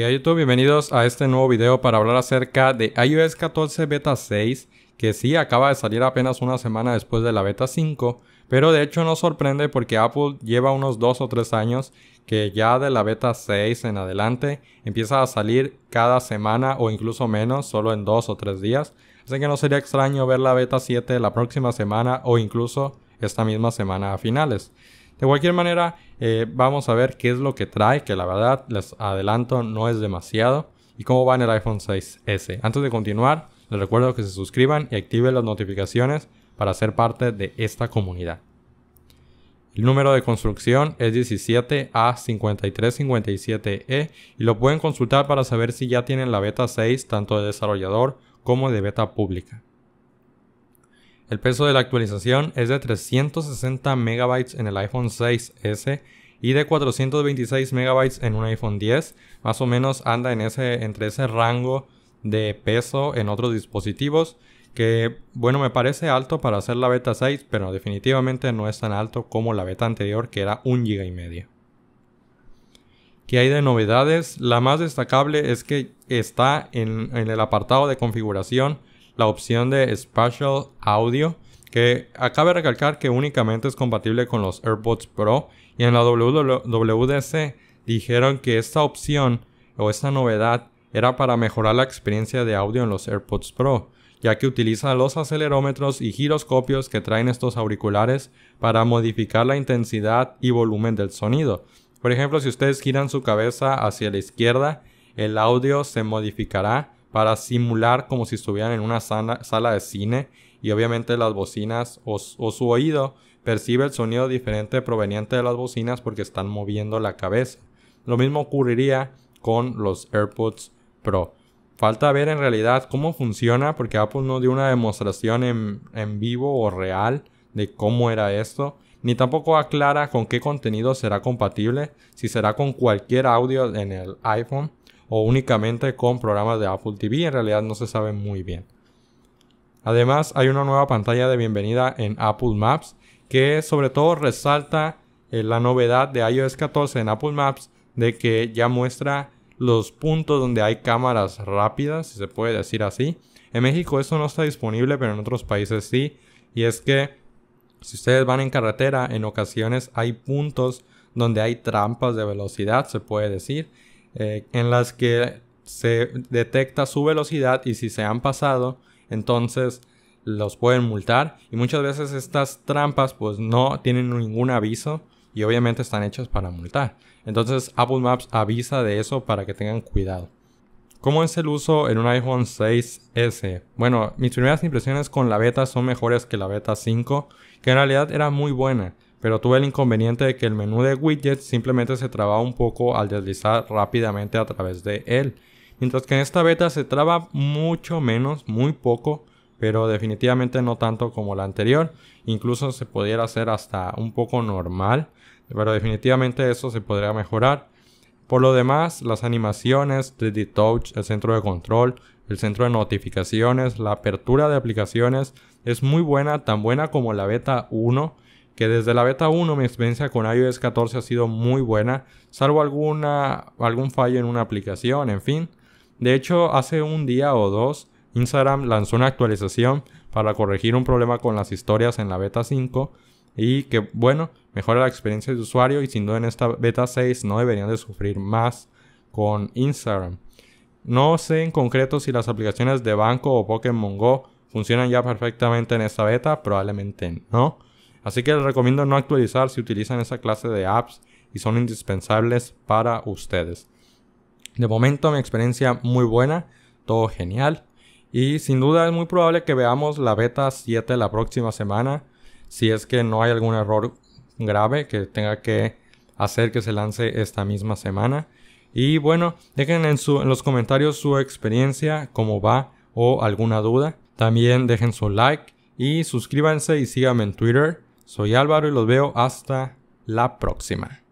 Y YouTube? Bienvenidos a este nuevo video para hablar acerca de iOS 14 Beta 6 que sí acaba de salir apenas una semana después de la Beta 5 pero de hecho no sorprende porque Apple lleva unos 2 o 3 años que ya de la Beta 6 en adelante empieza a salir cada semana o incluso menos solo en 2 o 3 días así que no sería extraño ver la Beta 7 la próxima semana o incluso esta misma semana a finales de cualquier manera, eh, vamos a ver qué es lo que trae, que la verdad les adelanto no es demasiado, y cómo va en el iPhone 6S. Antes de continuar, les recuerdo que se suscriban y activen las notificaciones para ser parte de esta comunidad. El número de construcción es 17A5357E e y lo pueden consultar para saber si ya tienen la beta 6 tanto de desarrollador como de beta pública. El peso de la actualización es de 360 MB en el iPhone 6S y de 426 MB en un iPhone 10. Más o menos anda en ese, entre ese rango de peso en otros dispositivos. Que bueno, me parece alto para hacer la beta 6, pero definitivamente no es tan alto como la beta anterior que era 1 GB y medio. ¿Qué hay de novedades? La más destacable es que está en el apartado de configuración la opción de Spatial Audio, que acabe de recalcar que únicamente es compatible con los AirPods Pro. Y en la WWDC dijeron que esta opción o esta novedad era para mejorar la experiencia de audio en los AirPods Pro, ya que utiliza los acelerómetros y giroscopios que traen estos auriculares para modificar la intensidad y volumen del sonido. Por ejemplo, si ustedes giran su cabeza hacia la izquierda, el audio se modificará para simular como si estuvieran en una sala de cine y obviamente las bocinas o, su oído percibe el sonido diferente proveniente de las bocinas porque están moviendo la cabeza. Lo mismo ocurriría con los AirPods Pro. Falta ver en realidad cómo funciona porque Apple no dio una demostración en, en vivo o real de cómo era esto ni tampoco aclara con qué contenido será compatible, si será con cualquier audio en el iPhone o únicamente con programas de Apple TV, en realidad no se sabe muy bien. Además hay una nueva pantalla de bienvenida en Apple Maps que sobre todo resalta eh, la novedad de iOS 14 en Apple Maps de que ya muestra los puntos donde hay cámaras rápidas, si se puede decir así. En México eso no está disponible, pero en otros países sí. Y es que si ustedes van en carretera, en ocasiones hay puntos donde hay trampas de velocidad, se puede decir. Eh, en las que se detecta su velocidad y si se han pasado, entonces los pueden multar y muchas veces estas trampas pues no tienen ningún aviso y obviamente están hechas para multar. Entonces Apple Maps avisa de eso para que tengan cuidado. ¿Cómo es el uso en un iPhone 6S? Bueno, mis primeras impresiones con la beta son mejores que la beta 5, que en realidad era muy buena pero tuve el inconveniente de que el menú de widgets simplemente se trababa un poco al deslizar rápidamente a través de él. Mientras que en esta beta se traba mucho menos, muy poco, pero definitivamente no tanto como la anterior. Incluso se pudiera hacer hasta un poco normal, pero definitivamente eso se podría mejorar. Por lo demás, las animaciones, 3D Touch, el centro de control, el centro de notificaciones, la apertura de aplicaciones es muy buena, tan buena como la beta 1 que desde la beta 1 mi experiencia con iOS 14 ha sido muy buena, salvo alguna, algún fallo en una aplicación, en fin. De hecho, hace un día o dos, Instagram lanzó una actualización para corregir un problema con las historias en la beta 5 y que, bueno, mejora la experiencia de usuario y sin duda en esta beta 6 no deberían de sufrir más con Instagram. No sé en concreto si las aplicaciones de banco o Pokémon Go funcionan ya perfectamente en esta beta, probablemente no. Así que les recomiendo no actualizar si utilizan esa clase de apps y son indispensables para ustedes. De momento mi experiencia muy buena, todo genial. Y sin duda es muy probable que veamos la beta 7 la próxima semana, si es que no hay algún error grave que tenga que hacer que se lance esta misma semana. Y bueno, dejen en, su, en los comentarios su experiencia, cómo va o alguna duda. También dejen su like y suscríbanse y síganme en Twitter soy Álvaro y los veo hasta la próxima.